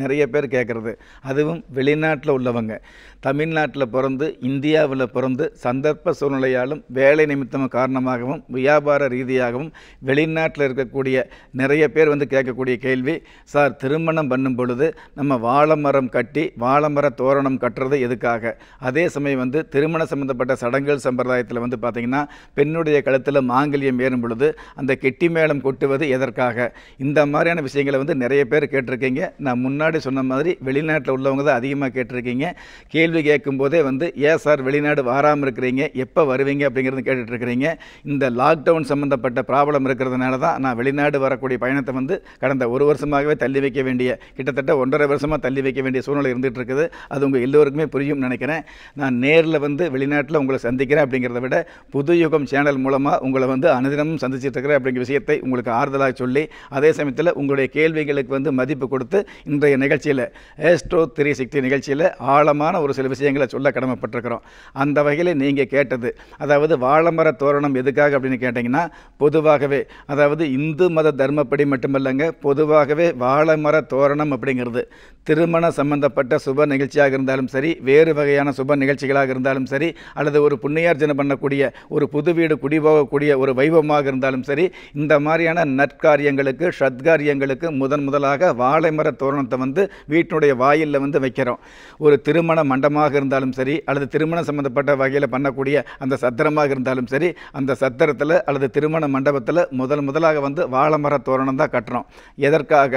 நிறைய பேர் கேட்குறது அதுவும் வெளிநாட்டில் உள்ளவங்க தமிழ்நாட்டில் பிறந்து இந்தியாவில் பிறந்து சந்தர்ப்ப சூழ்நிலையாலும் வேலை நிமித்தம் காரணமாகவும் வியாபார ரீதியாகவும் வெளிநாட்டில் இருக்கக்கூடிய நிறைய பேர் வந்து கேட்கக்கூடிய கேள்வி சார் திருமணம் பண்ணும் பொழுது நம்ம வாழை மரம் கட்டி வாழைமர தோரணம் கட்டுறது எதுக்காக அதே சமயம் வந்து திருமண சம்பந்தப்பட்ட சடங்குகள் சம்பிரதாயத்தில் வந்து பார்த்திங்கன்னா பெண்ணுடைய கழுத்தில் மாங்கல்யம் ஏறும் பொழுது அந்த கெட்டி மேளம் கொட்டுவது எதற்காக இந்த மாதிரியான விஷயங்களை வந்து நிறைய பேர் கேட்டிருக்கீங்க நான் முன் முன்னாடி சொன்ன மாதிரி வெளிநாட்டில் உள்ளவங்க தான் அதிகமாக கேட்டிருக்கீங்க கேள்வி கேட்கும்போதே வந்து ஏன் சார் வெளிநாடு வராமல் இருக்கிறீங்க எப்போ வருவீங்க அப்படிங்கிறது கேட்டுட்ருக்கிறீங்க இந்த லாக்டவுன் சம்மந்தப்பட்ட ப்ராப்ளம் இருக்கிறதுனால தான் நான் வெளிநாடு வரக்கூடிய பயணத்தை வந்து கடந்த ஒரு வருஷமாகவே தள்ளி வைக்க வேண்டிய கிட்டத்தட்ட ஒன்றரை வருஷமாக தள்ளி வைக்க வேண்டிய சூழ்நிலை இருந்துகிட்டு இருக்குது அது உங்கள் எல்லோருக்குமே புரியும் நினைக்கிறேன் நான் நேரில் வந்து வெளிநாட்டில் உங்களை சந்திக்கிறேன் அப்படிங்கிறத விட புது யுகம் சேனல் மூலமாக உங்களை வந்து அனுதினமும் சந்திச்சுட்டு இருக்கிறேன் அப்படிங்கிற விஷயத்தை உங்களுக்கு ஆறுதலாக சொல்லி அதே சமயத்தில் உங்களுடைய கேள்விகளுக்கு வந்து மதிப்பு கொடுத்து இன்றைய இன்றைய நிகழ்ச்சியில் ஏஸ்ட்ரோ த்ரீ சிக்ஸ்டி நிகழ்ச்சியில் ஆழமான ஒரு சில விஷயங்களை சொல்ல கடமைப்பட்டிருக்கிறோம் அந்த வகையில் நீங்கள் கேட்டது அதாவது வாழமர தோரணம் எதுக்காக அப்படின்னு கேட்டிங்கன்னா பொதுவாகவே அதாவது இந்து மத தர்மப்படி மட்டுமல்லங்க பொதுவாகவே வாழைமர தோரணம் அப்படிங்கிறது திருமண சம்பந்தப்பட்ட சுப நிகழ்ச்சியாக இருந்தாலும் சரி வேறு வகையான சுப நிகழ்ச்சிகளாக இருந்தாலும் சரி அல்லது ஒரு புண்ணியார்ஜனை பண்ணக்கூடிய ஒரு புது வீடு குடிபோகக்கூடிய ஒரு வைபவமாக இருந்தாலும் சரி இந்த மாதிரியான நற்காரியங்களுக்கு ஷத்காரியங்களுக்கு முதன் முதலாக வாழை மர தோரணத்தை வந்து வீட்டினுடைய வாயிலில் வந்து வைக்கிறோம் ஒரு திருமண மண்டமாக இருந்தாலும் சரி அல்லது திருமணம் சம்பந்தப்பட்ட வகையில் பண்ணக்கூடிய அந்த சத்திரமாக இருந்தாலும் சரி அந்த சத்திரத்தில் அல்லது திருமண மண்டபத்தில் முதல் முதலாக வந்து வாழமர தோரணம் தான் கட்டுறோம் எதற்காக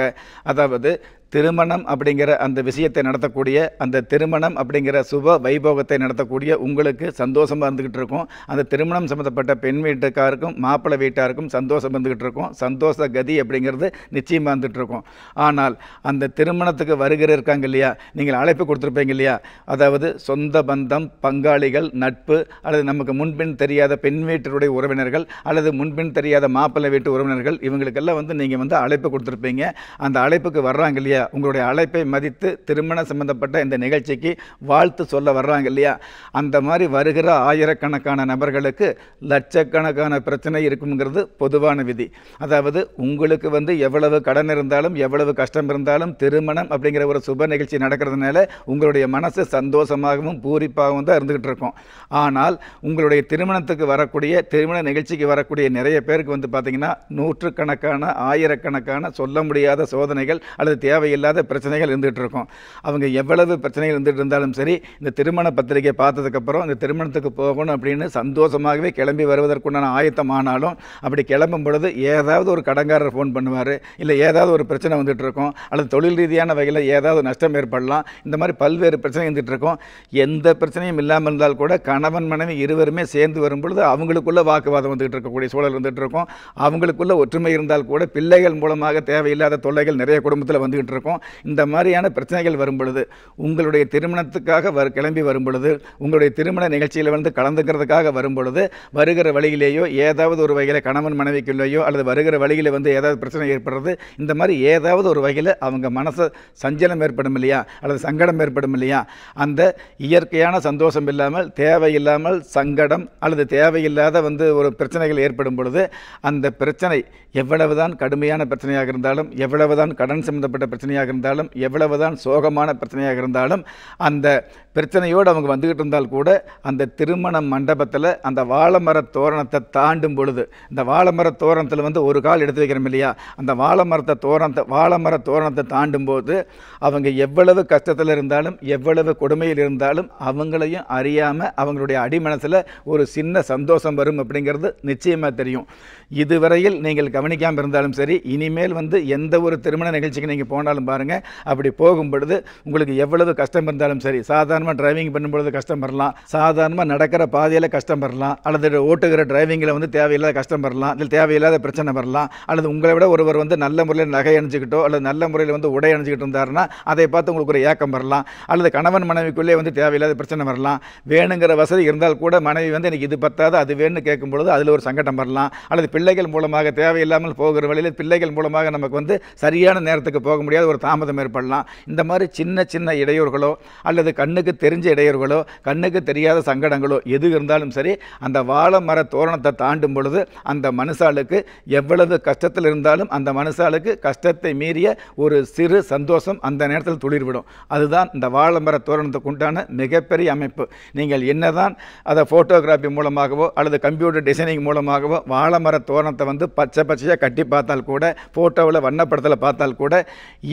அதாவது திருமணம் அப்படிங்கிற அந்த விஷயத்தை நடத்தக்கூடிய அந்த திருமணம் அப்படிங்கிற சுப வைபோகத்தை நடத்தக்கூடிய உங்களுக்கு சந்தோஷமாக இருந்துக்கிட்டு இருக்கும் அந்த திருமணம் சம்மந்தப்பட்ட பெண் வீட்டுக்காருக்கும் மாப்பிள்ளை வீட்டாருக்கும் சந்தோஷம் இருந்துக்கிட்டு இருக்கும் சந்தோஷ கதி அப்படிங்கிறது நிச்சயமாக இருந்துகிட்டு இருக்கும் ஆனால் அந்த திருமணத்துக்கு வருகிற இருக்காங்க இல்லையா நீங்கள் அழைப்பு கொடுத்துருப்பீங்க இல்லையா அதாவது சொந்த பந்தம் பங்காளிகள் நட்பு அல்லது நமக்கு முன்பின் தெரியாத பெண் வீட்டருடைய உறவினர்கள் அல்லது முன்பின் தெரியாத மாப்பிள்ளை வீட்டு உறவினர்கள் இவங்களுக்கெல்லாம் வந்து நீங்கள் வந்து அழைப்பு கொடுத்துருப்பீங்க அந்த அழைப்புக்கு வர்றாங்க இல்லையா இல்லையா உங்களுடைய அழைப்பை மதித்து திருமணம் சம்மந்தப்பட்ட இந்த நிகழ்ச்சிக்கு வாழ்த்து சொல்ல வர்றாங்க இல்லையா அந்த மாதிரி வருகிற ஆயிரக்கணக்கான நபர்களுக்கு லட்சக்கணக்கான பிரச்சனை இருக்குங்கிறது பொதுவான விதி அதாவது உங்களுக்கு வந்து எவ்வளவு கடன் இருந்தாலும் எவ்வளவு கஷ்டம் இருந்தாலும் திருமணம் அப்படிங்கிற ஒரு சுப நிகழ்ச்சி நடக்கிறதுனால உங்களுடைய மனசு சந்தோஷமாகவும் பூரிப்பாகவும் தான் இருந்துகிட்டு இருக்கும் ஆனால் உங்களுடைய திருமணத்துக்கு வரக்கூடிய திருமண நிகழ்ச்சிக்கு வரக்கூடிய நிறைய பேருக்கு வந்து பார்த்தீங்கன்னா நூற்றுக்கணக்கான ஆயிரக்கணக்கான சொல்ல முடியாத சோதனைகள் அல்லது தேவை இல்லாத பிரச்சனைகள் இருந்துகிட்டு இருக்கும் அவங்க எவ்வளவு பிரச்சனைகள் இருந்துகிட்டு இருந்தாலும் சரி இந்த திருமண பத்திரிகையை பார்த்ததுக்கப்புறம் இந்த திருமணத்துக்கு போகணும் அப்படின்னு சந்தோஷமாகவே கிளம்பி வருவதற்குண்டான ஆயத்தமானாலும் அப்படி கிளம்பும் பொழுது ஏதாவது ஒரு கடங்காரர் ஃபோன் பண்ணுவார் இல்லை ஏதாவது ஒரு பிரச்சனை வந்துட்டு இருக்கும் அல்லது தொழில் ரீதியான வகையில் ஏதாவது நஷ்டம் ஏற்படலாம் இந்த மாதிரி பல்வேறு பிரச்சனை இருந்துகிட்டு இருக்கும் எந்த பிரச்சனையும் இல்லாமல் இருந்தால் கூட கணவன் மனைவி இருவருமே சேர்ந்து வரும் பொழுது அவங்களுக்குள்ள வாக்குவாதம் வந்துகிட்டு இருக்கக்கூடிய சூழல் வந்துகிட்டு இருக்கும் அவங்களுக்குள்ள ஒற்றுமை இருந்தால் கூட பிள்ளைகள் மூலமாக தேவையில்லாத தொல்லைகள் நிறைய குடும்பத்தில் வந்துகிட்டு கேள்விப்பட்டிருக்கோம் இந்த மாதிரியான பிரச்சனைகள் வரும் பொழுது உங்களுடைய திருமணத்துக்காக வ கிளம்பி வரும் பொழுது உங்களுடைய திருமண நிகழ்ச்சியில் வந்து கலந்துக்கிறதுக்காக வரும் பொழுது வருகிற வழியிலேயோ ஏதாவது ஒரு வகையில் கணவன் மனைவிக்குள்ளேயோ அல்லது வருகிற வழியில் வந்து ஏதாவது பிரச்சனை ஏற்படுறது இந்த மாதிரி ஏதாவது ஒரு வகையில் அவங்க மனசு சஞ்சலம் ஏற்படும் இல்லையா அல்லது சங்கடம் ஏற்படும் இல்லையா அந்த இயற்கையான சந்தோஷம் இல்லாமல் தேவையில்லாமல் சங்கடம் அல்லது தேவையில்லாத வந்து ஒரு பிரச்சனைகள் ஏற்படும் பொழுது அந்த பிரச்சனை எவ்வளவுதான் கடுமையான பிரச்சனையாக இருந்தாலும் எவ்வளவுதான் கடன் சம்பந்தப்பட்ட பிரச்சனை பிரச்சனையாக இருந்தாலும் எவ்வளவு தான் சோகமான பிரச்சனையாக இருந்தாலும் அந்த பிரச்சனையோடு அவங்க வந்துக்கிட்டு இருந்தால் கூட அந்த திருமண மண்டபத்தில் அந்த வாழமர தோரணத்தை தாண்டும் பொழுது இந்த வாழைமர தோரணத்தில் வந்து ஒரு கால் எடுத்து வைக்கிறோம் இல்லையா அந்த வாழமரத்தை தோரணத்தை வாழைமர தோரணத்தை தாண்டும் போது அவங்க எவ்வளவு கஷ்டத்தில் இருந்தாலும் எவ்வளவு கொடுமையில் இருந்தாலும் அவங்களையும் அறியாமல் அவங்களுடைய அடிமனசில் ஒரு சின்ன சந்தோஷம் வரும் அப்படிங்கிறது நிச்சயமாக தெரியும் இதுவரையில் நீங்கள் கவனிக்காமல் இருந்தாலும் சரி இனிமேல் வந்து எந்த ஒரு திருமண நிகழ்ச்சிக்கு நீங்கள் போனாலும் இருந்தாலும் பாருங்கள் அப்படி போகும் பொழுது உங்களுக்கு எவ்வளவு கஷ்டம் இருந்தாலும் சரி சாதாரணமாக டிரைவிங் பண்ணும்பொழுது கஷ்டம் வரலாம் சாதாரணமாக நடக்கிற பாதையில் கஷ்டம் வரலாம் அல்லது ஓட்டுகிற டிரைவிங்கில் வந்து தேவையில்லாத கஷ்டம் வரலாம் இல்லை தேவையில்லாத பிரச்சனை வரலாம் அல்லது உங்களை விட ஒருவர் வந்து நல்ல முறையில் நகை அணிஞ்சிக்கிட்டோ அல்லது நல்ல முறையில் வந்து உடை அணிஞ்சிக்கிட்டு இருந்தாருன்னா அதை பார்த்து உங்களுக்கு ஒரு ஏக்கம் வரலாம் அல்லது கணவன் மனைவிக்குள்ளே வந்து தேவையில்லாத பிரச்சனை வரலாம் வேணுங்கிற வசதி இருந்தால் கூட மனைவி வந்து எனக்கு இது பத்தாது அது வேணும்னு கேட்கும் பொழுது அதில் ஒரு சங்கடம் வரலாம் அல்லது பிள்ளைகள் மூலமாக தேவையில்லாமல் போகிற வழியில் பிள்ளைகள் மூலமாக நமக்கு வந்து சரியான நேரத்துக்கு போக முடியாது எங்கேயாவது ஒரு தாமதம் ஏற்படலாம் இந்த மாதிரி சின்ன சின்ன இடையூறுகளோ அல்லது கண்ணுக்கு தெரிஞ்ச இடையூறுகளோ கண்ணுக்கு தெரியாத சங்கடங்களோ எது இருந்தாலும் சரி அந்த வாழை மர தோரணத்தை தாண்டும் பொழுது அந்த மனுஷாளுக்கு எவ்வளவு கஷ்டத்தில் இருந்தாலும் அந்த மனுஷாளுக்கு கஷ்டத்தை மீறிய ஒரு சிறு சந்தோஷம் அந்த நேரத்தில் துளிர்விடும் அதுதான் இந்த வாழை மர தோரணத்துக்கு உண்டான மிகப்பெரிய அமைப்பு நீங்கள் என்னதான் அதை ஃபோட்டோகிராஃபி மூலமாகவோ அல்லது கம்ப்யூட்டர் டிசைனிங் மூலமாகவோ வாழை மர தோரணத்தை வந்து பச்சை பச்சையாக கட்டி பார்த்தால் கூட ஃபோட்டோவில் வண்ணப்படத்தில் பார்த்தால் கூட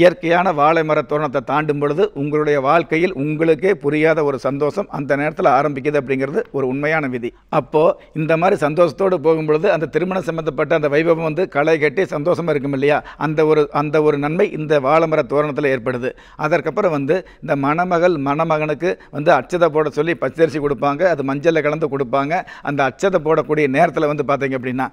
இயற்கையான வாழை மர தோரணத்தை தாண்டும் பொழுது உங்களுடைய வாழ்க்கையில் உங்களுக்கே புரியாத ஒரு சந்தோஷம் அந்த நேரத்தில் ஆரம்பிக்குது அப்படிங்கிறது ஒரு உண்மையான விதி அப்போது இந்த மாதிரி சந்தோஷத்தோடு போகும்பொழுது அந்த திருமணம் சம்மந்தப்பட்ட அந்த வைபவம் வந்து களை கட்டி சந்தோஷமாக இருக்கும் இல்லையா அந்த ஒரு அந்த ஒரு நன்மை இந்த வாழை மர தோரணத்தில் ஏற்படுது அதற்கப்புறம் வந்து இந்த மணமகள் மணமகனுக்கு வந்து அச்சதை போட சொல்லி பச்சரிசி கொடுப்பாங்க அது மஞ்சளில் கலந்து கொடுப்பாங்க அந்த அச்சதை போடக்கூடிய நேரத்தில் வந்து பார்த்தீங்க அப்படின்னா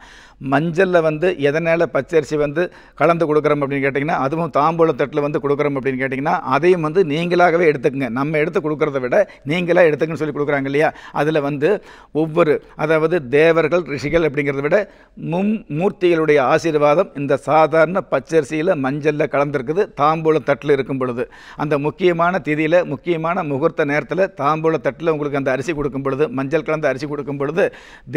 மஞ்சளில் வந்து எதனால் பச்சரிசி வந்து கலந்து கொடுக்குறோம் அப்படின்னு கேட்டிங்கன்னா அதுவும் தாம்பூல தட்டில் வந்து கொடுக்குறோம் அப்படின்னு கேட்டிங்கன்னா அதையும் வந்து நீங்களாகவே எடுத்துக்கங்க நம்ம எடுத்து கொடுக்குறத விட நீங்களாக எடுத்துக்கன்னு சொல்லி கொடுக்குறாங்க இல்லையா அதில் வந்து ஒவ்வொரு அதாவது தேவர்கள் ரிஷிகள் அப்படிங்கிறத விட மும் மூர்த்திகளுடைய ஆசீர்வாதம் இந்த சாதாரண பச்சரிசியில் மஞ்சளில் கலந்துருக்குது தாம்பூல தட்டில் இருக்கும் பொழுது அந்த முக்கியமான திதியில் முக்கியமான முகூர்த்த நேரத்தில் தாம்பூல தட்டில் உங்களுக்கு அந்த அரிசி கொடுக்கும் பொழுது மஞ்சள் கலந்த அரிசி கொடுக்கும் பொழுது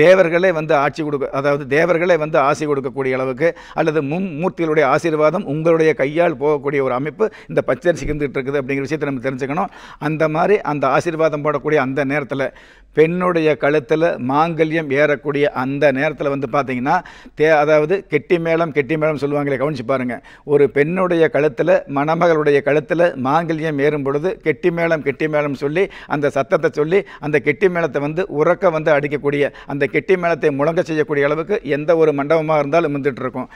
தேவர்களே வந்து ஆட்சி கொடுக்க அதாவது தேவர்களே வந்து ஆசை கொடுக்கக்கூடிய அளவுக்கு அல்லது மும் மூர்த்திகளுடைய ஆசீர்வாதம் உங்களுடைய கையால் போகக்கூடிய போடக்கூடிய ஒரு அமைப்பு இந்த பச்சரிசி இருந்துகிட்டு இருக்குது அப்படிங்கிற விஷயத்தை நம்ம தெரிஞ்சுக்கணும் அந்த மாதிரி அந்த ஆசீர்வாதம் போடக்கூடிய அந்த நேரத்தில் பெண்ணுடைய கழுத்தில் மாங்கல்யம் ஏறக்கூடிய அந்த நேரத்தில் வந்து பார்த்திங்கன்னா தே அதாவது கெட்டி மேளம் கெட்டி மேளம் சொல்லுவாங்களே கவனிச்சு பாருங்கள் ஒரு பெண்ணுடைய கழுத்தில் மணமகளுடைய கழுத்தில் மாங்கல்யம் ஏறும் பொழுது கெட்டி மேளம் கெட்டி மேளம் சொல்லி அந்த சத்தத்தை சொல்லி அந்த கெட்டி மேளத்தை வந்து உறக்க வந்து அடிக்கக்கூடிய அந்த கெட்டி மேளத்தை முழங்க செய்யக்கூடிய அளவுக்கு எந்த ஒரு மண்டபமாக இருந்தாலும் இருந்துகிட்ருக்கும்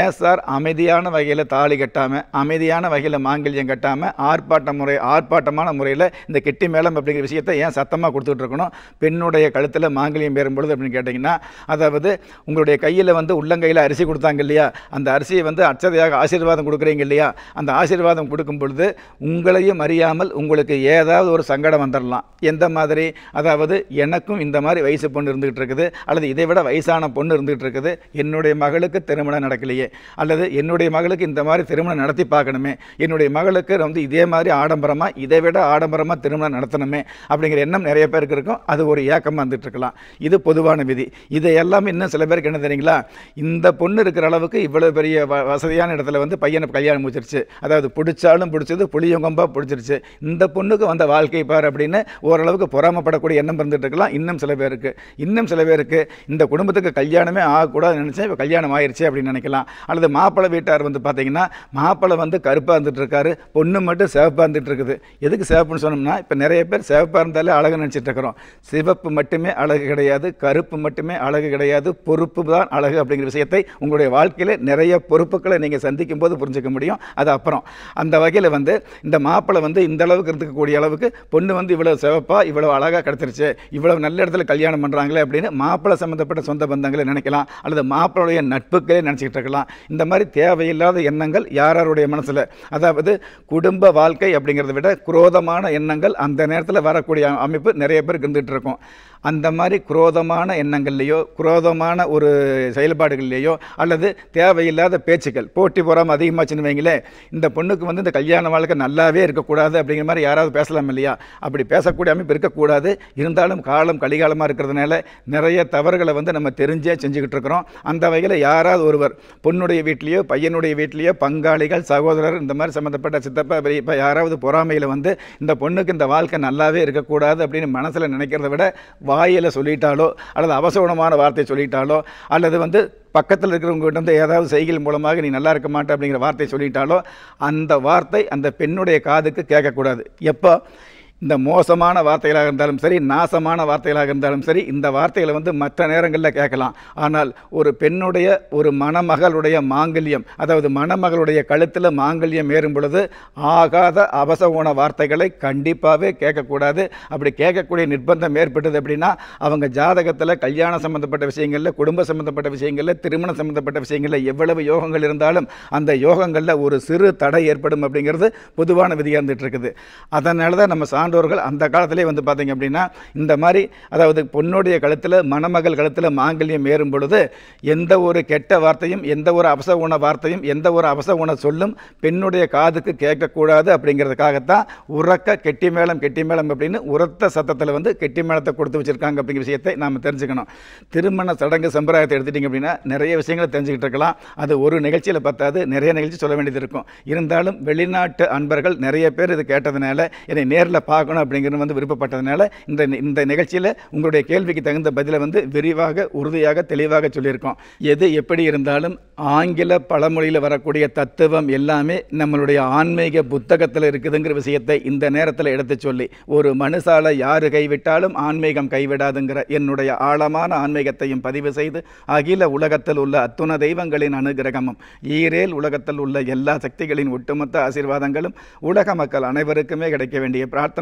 ஏன் சார் அமைதியான வகையில் தாலி கட்டாமல் அமைதியான வகையில் மாங்கல்யம் கட்டாமல் ஆர்ப்பாட்ட முறை ஆர்ப்பாட்டமான முறையில் இந்த கெட்டி மேளம் அப்படிங்கிற விஷயத்தை ஏன் சத்தமாக கொடுத்துட்ருக்கணும் பெண்ணுடைய கழுத்தில் மாங்கல்யம் பெறும் பொழுது அப்படின்னு கேட்டிங்கன்னா அதாவது உங்களுடைய கையில் வந்து உள்ளங்கையில் அரிசி கொடுத்தாங்க இல்லையா அந்த அரிசியை வந்து அச்சதையாக ஆசீர்வாதம் கொடுக்குறீங்க இல்லையா அந்த ஆசீர்வாதம் கொடுக்கும் பொழுது உங்களையும் அறியாமல் உங்களுக்கு ஏதாவது ஒரு சங்கடம் வந்துடலாம் எந்த மாதிரி அதாவது எனக்கும் இந்த மாதிரி வயசு பொண்ணு இருந்துகிட்டு இருக்குது அல்லது இதை விட வயசான பொண்ணு இருந்துகிட்டு இருக்குது என்னுடைய மகளுக்கு திருமணம் நடக்கலையே அல்லது என்னுடைய மகளுக்கு இந்த மாதிரி திருமணம் நடத்தி பார்க்கணுமே என்னுடைய மகளுக்கு வந்து இதே மாதிரி ஆடம்பரமாக இதை விட ஆடம்பரமாக திருமணம் நடத்தணுமே அப்படிங்கிற எண்ணம் நிறைய பேருக்கு இருக்கும் அது ஒரு ஏக்கமாக இருந்துகிட்ருக்கலாம் இது பொதுவான விதி இதையெல்லாம் இன்னும் சில பேருக்கு என்ன தெரியுங்களா இந்த பொண்ணு இருக்கிற அளவுக்கு இவ்வளோ பெரிய வசதியான இடத்துல வந்து பையனை கல்யாணம் முடிச்சிருச்சு அதாவது பிடிச்சாலும் பிடிச்சது புளியங்கொம்பாக பிடிச்சிருச்சு இந்த பொண்ணுக்கு வந்த வாழ்க்கை பார் அப்படின்னு ஓரளவுக்கு பொறாமப்படக்கூடிய எண்ணம் இருந்துகிட்ருக்கலாம் இன்னும் சில பேருக்கு இன்னும் சில பேருக்கு இந்த குடும்பத்துக்கு கல்யாணமே ஆகக்கூடாது நினச்சேன் இப்போ கல்யாணம் ஆயிடுச்சு அப்படின்னு நினைக்கலாம் அல்லது மாப்பிள்ளை வீட்டார் வந்து பார்த்தீங்கன்னா மாப்பிள்ளை வந்து கருப்பாக இருந்துட்டு இருக்காரு பொண்ணு மட்டும் சிவப்பாக இருந்துட்டு இருக்குது எதுக்கு சிவப்புன்னு சொன்னோம்னா இப்போ நிறைய பேர் சிவப்பாக இருந்தாலே அழகு நினச்சிட்டு இருக்கிறோம் சிவப்பு மட்டுமே அழகு கிடையாது கருப்பு மட்டுமே அழகு கிடையாது பொறுப்பு தான் அழகு அப்படிங்கிற விஷயத்தை உங்களுடைய வாழ்க்கையில் நிறைய பொறுப்புகளை நீங்கள் சந்திக்கும் போது புரிஞ்சுக்க முடியும் அது அப்புறம் அந்த வகையில் வந்து இந்த மாப்பிள்ளை வந்து இந்த அளவுக்கு இருக்கக்கூடிய அளவுக்கு பொண்ணு வந்து இவ்வளோ சிவப்பாக இவ்வளோ அழகாக கிடச்சிருச்சு இவ்வளோ நல்ல இடத்துல கல்யாணம் பண்ணுறாங்களே அப்படின்னு மாப்பிள்ளை சம்மந்தப்பட்ட சொந்த பந்தங்களை நினைக்கலாம் அல்லது மாப்பிள்ளைய நட்புகளே நினச்சிக்கிட்டு இருக்கலாம் இந்த மாதிரி தேவையில்லாத எண்ணங்கள் யாராருடைய மனசில் அதாவது குடும்ப வாழ்க்கை அப்படிங்கிறத விட குரோதமான எண்ணங்கள் அந்த நேரத்தில் வரக்கூடிய அமைப்பு நிறைய பேருக்கு இருந்து பார்த்துக்கிட்டு இருக்கோம் அந்த மாதிரி குரோதமான எண்ணங்கள்லேயோ குரோதமான ஒரு செயல்பாடுகள்லேயோ அல்லது தேவையில்லாத பேச்சுக்கள் போட்டி போகாமல் அதிகமாச்சுன்னு வைங்களேன் இந்த பொண்ணுக்கு வந்து இந்த கல்யாண வாழ்க்கை நல்லாவே இருக்கக்கூடாது அப்படிங்கிற மாதிரி யாராவது பேசலாம் இல்லையா அப்படி பேசக்கூடிய அமைப்பு இருக்கக்கூடாது இருந்தாலும் காலம் கலிகாலமாக இருக்கிறதுனால நிறைய தவறுகளை வந்து நம்ம தெரிஞ்சே செஞ்சுக்கிட்டு இருக்கிறோம் அந்த வகையில் யாராவது ஒருவர் பொண்ணுடைய வீட்லேயோ பையனுடைய வீட்லேயோ பங்காளிகள் சகோதரர் இந்த மாதிரி சம்மந்தப்பட்ட சித்தப்பா இப்போ யாராவது பொறாமையில் வந்து இந்த பொண்ணுக்கு இந்த வாழ்க்கை நல்லாவே இருக்கக்கூடாது அப்படின்னு மனசில் நினைக்கிற வைக்கிறத விட வாயில் சொல்லிட்டாலோ அல்லது அவசரமான வார்த்தை சொல்லிட்டாலோ அல்லது வந்து பக்கத்தில் இருக்கிறவங்ககிட்ட வந்து ஏதாவது செய்கள் மூலமாக நீ நல்லா இருக்க மாட்டே அப்படிங்கிற வார்த்தை சொல்லிட்டாலோ அந்த வார்த்தை அந்த பெண்ணுடைய காதுக்கு கேட்கக்கூடாது எப்போ இந்த மோசமான வார்த்தைகளாக இருந்தாலும் சரி நாசமான வார்த்தைகளாக இருந்தாலும் சரி இந்த வார்த்தைகளை வந்து மற்ற நேரங்களில் கேட்கலாம் ஆனால் ஒரு பெண்ணுடைய ஒரு மணமகளுடைய மாங்கல்யம் அதாவது மணமகளுடைய கழுத்தில் மாங்கல்யம் ஏறும் பொழுது ஆகாத அவசகோண வார்த்தைகளை கண்டிப்பாகவே கேட்கக்கூடாது அப்படி கேட்கக்கூடிய நிர்பந்தம் ஏற்பட்டது அப்படின்னா அவங்க ஜாதகத்தில் கல்யாணம் சம்மந்தப்பட்ட விஷயங்களில் குடும்ப சம்மந்தப்பட்ட விஷயங்களில் திருமணம் சம்மந்தப்பட்ட விஷயங்களில் எவ்வளவு யோகங்கள் இருந்தாலும் அந்த யோகங்களில் ஒரு சிறு தடை ஏற்படும் அப்படிங்கிறது பொதுவான விதியாக இருந்துகிட்டு இருக்குது அதனால தான் நம்ம சான்று சான்றோர்கள் அந்த காலத்திலே வந்து பார்த்தீங்க அப்படின்னா இந்த மாதிரி அதாவது பொண்ணுடைய கழுத்தில் மணமகள் கழுத்தில் மாங்கல்யம் ஏறும் பொழுது எந்த ஒரு கெட்ட வார்த்தையும் எந்த ஒரு அபசகுண வார்த்தையும் எந்த ஒரு அபசகுண சொல்லும் பெண்ணுடைய காதுக்கு கேட்கக்கூடாது அப்படிங்கிறதுக்காகத்தான் உறக்க கெட்டி மேளம் கெட்டி மேளம் அப்படின்னு உரத்த சத்தத்தில் வந்து கெட்டி மேளத்தை கொடுத்து வச்சுருக்காங்க அப்படிங்கிற விஷயத்தை நாம் தெரிஞ்சுக்கணும் திருமண சடங்கு சம்பிரதாயத்தை எடுத்துட்டிங்க அப்படின்னா நிறைய விஷயங்களை தெரிஞ்சுக்கிட்டு இருக்கலாம் அது ஒரு நிகழ்ச்சியில் பார்த்தாது நிறைய நிகழ்ச்சி சொல்ல வேண்டியது இருக்கும் இருந்தாலும் வெளிநாட்டு அன்பர்கள் நிறைய பேர் இது கேட்டதுனால என்னை நேரில் பார்க்க பார்க்கணும் அப்படிங்கிறது வந்து விருப்பப்பட்டதுனால இந்த இந்த நிகழ்ச்சியில் உங்களுடைய கேள்விக்கு தகுந்த பதிலை வந்து விரிவாக உறுதியாக தெளிவாக சொல்லியிருக்கோம் எது எப்படி இருந்தாலும் ஆங்கில பழமொழியில் வரக்கூடிய தத்துவம் எல்லாமே நம்மளுடைய ஆன்மீக புத்தகத்தில் இருக்குதுங்கிற விஷயத்தை இந்த நேரத்தில் எடுத்து சொல்லி ஒரு மனுஷால யார் கைவிட்டாலும் ஆன்மீகம் கைவிடாதுங்கிற என்னுடைய ஆழமான ஆன்மீகத்தையும் பதிவு செய்து அகில உலகத்தில் உள்ள அத்துண தெய்வங்களின் அனுகிரகமும் ஈரேல் உலகத்தில் உள்ள எல்லா சக்திகளின் ஒட்டுமொத்த ஆசீர்வாதங்களும் உலக மக்கள் அனைவருக்குமே கிடைக்க வேண்டிய பிரார்த்தனை